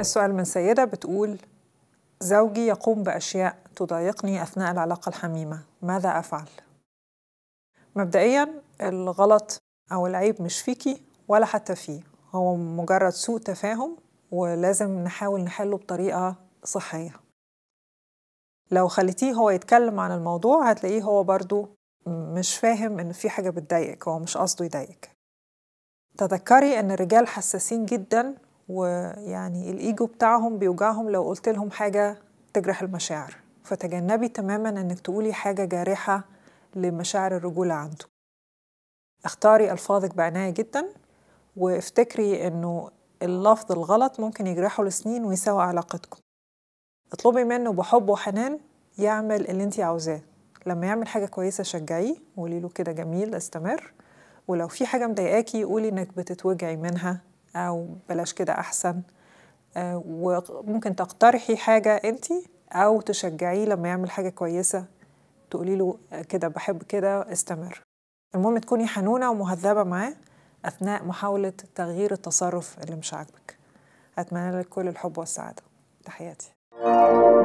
السؤال من سيدة بتقول زوجي يقوم بأشياء تضايقني أثناء العلاقة الحميمة ماذا أفعل؟ مبدئيا الغلط أو العيب مش فيكي ولا حتى فيه هو مجرد سوء تفاهم ولازم نحاول نحله بطريقة صحية لو خليتيه هو يتكلم عن الموضوع هتلاقيه هو برضو مش فاهم إن في حاجة بتضايقك هو مش قصده يضايقك تذكري إن الرجال حساسين جدا ويعني الايجو بتاعهم بيوجعهم لو قلت لهم حاجه تجرح المشاعر فتجنبي تماما انك تقولي حاجه جارحه لمشاعر الرجوله عنده اختاري الفاظك بعنايه جدا وافتكري انه اللفظ الغلط ممكن يجرحه لسنين ويسوء علاقتكم اطلبي منه بحب وحنان يعمل اللي انت عاوزاه لما يعمل حاجه كويسه شجعيه وقولي له كده جميل استمر ولو في حاجه مضايقاكي قولي انك بتتوجعي منها او بلاش كده احسن آه، وممكن تقترحي حاجه انت او تشجعيه لما يعمل حاجه كويسه تقولي له كده بحب كده استمر المهم تكوني حنونه ومهذبه معاه اثناء محاوله تغيير التصرف اللي مش عاجبك اتمنى لك كل الحب والسعاده تحياتي